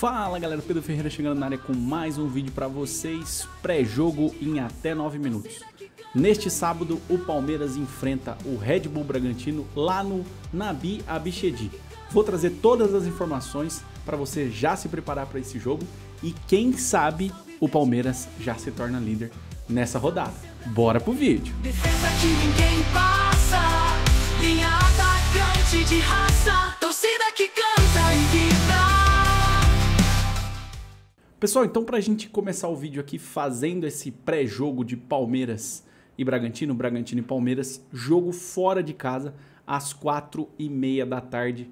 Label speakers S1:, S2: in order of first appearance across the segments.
S1: Fala galera, Pedro Ferreira chegando na área com mais um vídeo para vocês, pré-jogo em até 9 minutos. Neste sábado, o Palmeiras enfrenta o Red Bull Bragantino lá no Nabi Abichedi. Vou trazer todas as informações para você já se preparar para esse jogo e quem sabe o Palmeiras já se torna líder nessa rodada. Bora pro vídeo! Defesa que ninguém passa, linha atacante de raça. Pessoal, então para a gente começar o vídeo aqui fazendo esse pré-jogo de Palmeiras e Bragantino, Bragantino e Palmeiras, jogo fora de casa às quatro e meia da tarde,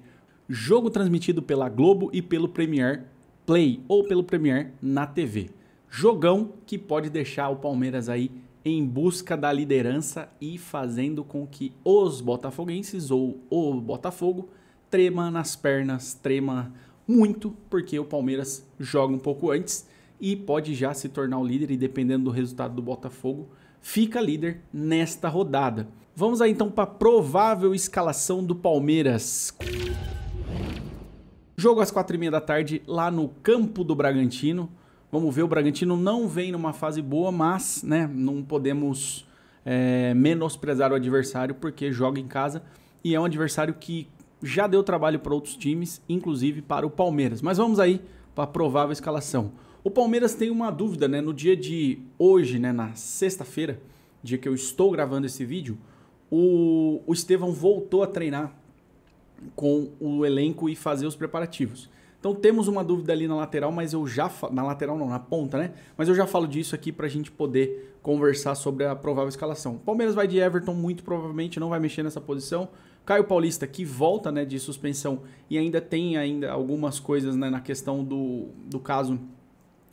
S1: jogo transmitido pela Globo e pelo Premier Play ou pelo Premier na TV. Jogão que pode deixar o Palmeiras aí em busca da liderança e fazendo com que os botafoguenses ou o Botafogo trema nas pernas, trema muito, porque o Palmeiras joga um pouco antes e pode já se tornar o líder e dependendo do resultado do Botafogo, fica líder nesta rodada. Vamos aí então para a provável escalação do Palmeiras. Jogo às quatro e meia da tarde lá no campo do Bragantino. Vamos ver, o Bragantino não vem numa fase boa, mas né, não podemos é, menosprezar o adversário porque joga em casa e é um adversário que já deu trabalho para outros times, inclusive para o Palmeiras. Mas vamos aí para a provável escalação. O Palmeiras tem uma dúvida, né? No dia de hoje, né, na sexta-feira, dia que eu estou gravando esse vídeo, o, o Estevão voltou a treinar com o elenco e fazer os preparativos. Então temos uma dúvida ali na lateral, mas eu já fa... na lateral não, na ponta, né? Mas eu já falo disso aqui para a gente poder conversar sobre a provável escalação. Palmeiras vai de Everton muito provavelmente, não vai mexer nessa posição. Caio Paulista que volta, né, de suspensão e ainda tem ainda algumas coisas né, na questão do, do caso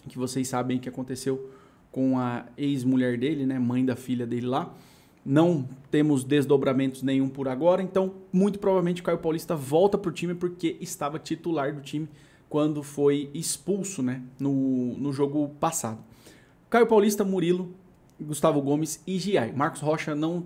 S1: que vocês sabem que aconteceu com a ex-mulher dele, né, mãe da filha dele lá. Não temos desdobramentos nenhum por agora, então muito provavelmente Caio Paulista volta para o time porque estava titular do time quando foi expulso né, no, no jogo passado. Caio Paulista, Murilo, Gustavo Gomes e Giai. Marcos Rocha não,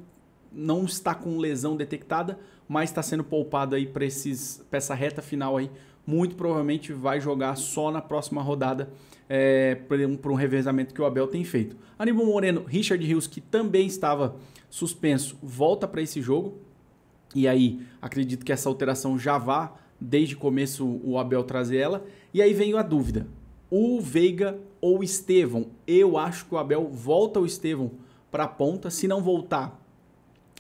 S1: não está com lesão detectada, mas está sendo poupado aí para essa reta final aí muito provavelmente vai jogar só na próxima rodada é, por, um, por um revezamento que o Abel tem feito. Aníbal Moreno, Richard Rios, que também estava suspenso, volta para esse jogo. E aí, acredito que essa alteração já vá, desde o começo o Abel trazer ela. E aí vem a dúvida: o Veiga ou o Estevão? Eu acho que o Abel volta o Estevão para a ponta. Se não voltar,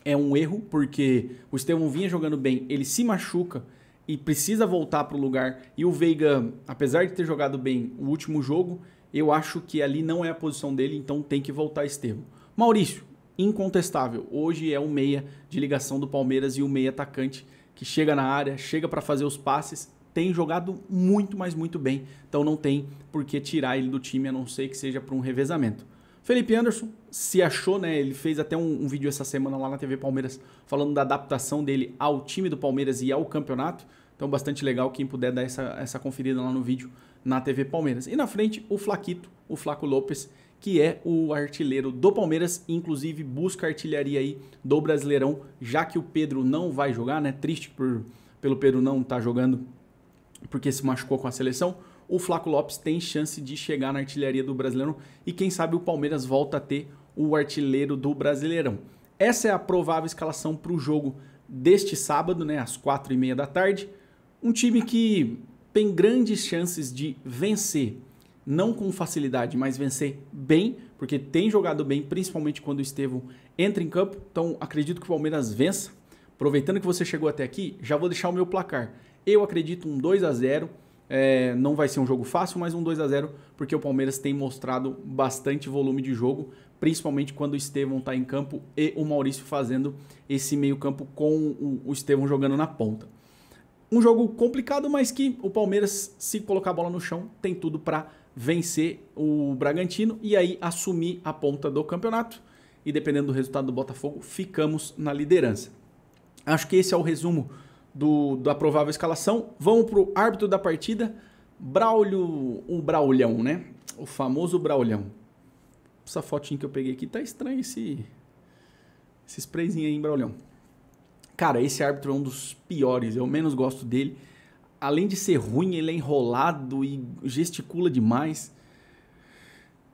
S1: é um erro, porque o Estevão vinha jogando bem, ele se machuca e precisa voltar para o lugar. E o Veiga, apesar de ter jogado bem o último jogo, eu acho que ali não é a posição dele, então tem que voltar Estevão. Maurício, incontestável. Hoje é o meia de ligação do Palmeiras e o meia atacante que chega na área, chega para fazer os passes, tem jogado muito, mas muito bem. Então não tem por que tirar ele do time, a não ser que seja para um revezamento. Felipe Anderson se achou, né? Ele fez até um, um, vídeo essa semana lá na TV Palmeiras falando da adaptação dele ao time do Palmeiras e ao campeonato. Então, bastante legal quem puder dar essa, essa conferida lá no vídeo na TV Palmeiras. E na frente, o Flaquito, o Flaco Lopes, que é o artilheiro do Palmeiras, inclusive busca artilharia aí do Brasileirão, já que o Pedro não vai jogar, né? Triste por, pelo Pedro não estar tá jogando porque se machucou com a seleção o Flaco Lopes tem chance de chegar na artilharia do Brasileirão e quem sabe o Palmeiras volta a ter o artilheiro do Brasileirão. Essa é a provável escalação para o jogo deste sábado, né, às quatro e meia da tarde. Um time que tem grandes chances de vencer, não com facilidade, mas vencer bem, porque tem jogado bem, principalmente quando o Estevão entra em campo. Então acredito que o Palmeiras vença. Aproveitando que você chegou até aqui, já vou deixar o meu placar. Eu acredito um 2 a 0 é, não vai ser um jogo fácil, mas um 2 a 0 porque o Palmeiras tem mostrado bastante volume de jogo, principalmente quando o Estevão está em campo e o Maurício fazendo esse meio-campo com o Estevão jogando na ponta. Um jogo complicado, mas que o Palmeiras, se colocar a bola no chão, tem tudo para vencer o Bragantino e aí assumir a ponta do campeonato. E dependendo do resultado do Botafogo, ficamos na liderança. Acho que esse é o resumo do, da provável escalação. Vamos para o árbitro da partida, Braulio, o Braulhão, né? O famoso Braulhão. Essa fotinha que eu peguei aqui tá estranho esse, esse sprayzinho aí, Braulhão. Cara, esse árbitro é um dos piores, eu menos gosto dele. Além de ser ruim, ele é enrolado e gesticula demais.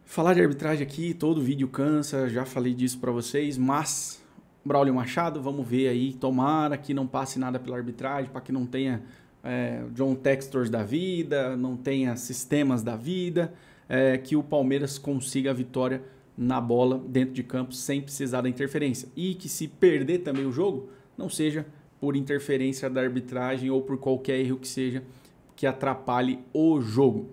S1: Falar de arbitragem aqui, todo vídeo cansa, já falei disso para vocês, mas Braulio Machado, vamos ver aí, tomara que não passe nada pela arbitragem, para que não tenha é, John Textors da vida, não tenha sistemas da vida, é, que o Palmeiras consiga a vitória na bola dentro de campo sem precisar da interferência. E que se perder também o jogo, não seja por interferência da arbitragem ou por qualquer erro que seja que atrapalhe o jogo.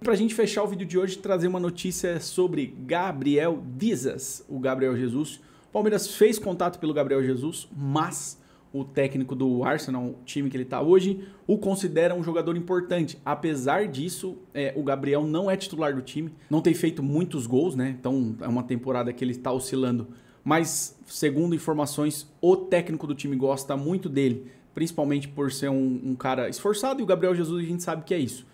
S1: Para a gente fechar o vídeo de hoje, trazer uma notícia sobre Gabriel Dizas, o Gabriel Jesus Palmeiras fez contato pelo Gabriel Jesus, mas o técnico do Arsenal, o time que ele está hoje, o considera um jogador importante. Apesar disso, é, o Gabriel não é titular do time, não tem feito muitos gols, né? Então é uma temporada que ele está oscilando. Mas, segundo informações, o técnico do time gosta muito dele, principalmente por ser um, um cara esforçado e o Gabriel Jesus a gente sabe que é isso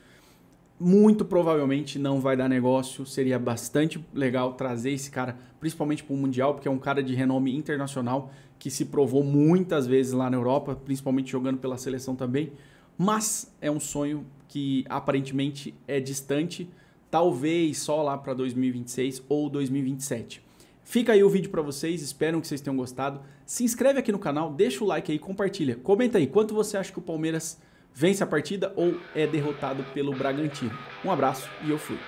S1: muito provavelmente não vai dar negócio. Seria bastante legal trazer esse cara, principalmente para o Mundial, porque é um cara de renome internacional que se provou muitas vezes lá na Europa, principalmente jogando pela seleção também. Mas é um sonho que aparentemente é distante, talvez só lá para 2026 ou 2027. Fica aí o vídeo para vocês, espero que vocês tenham gostado. Se inscreve aqui no canal, deixa o like aí, compartilha. Comenta aí quanto você acha que o Palmeiras vence a partida ou é derrotado pelo Bragantino. Um abraço e eu fui.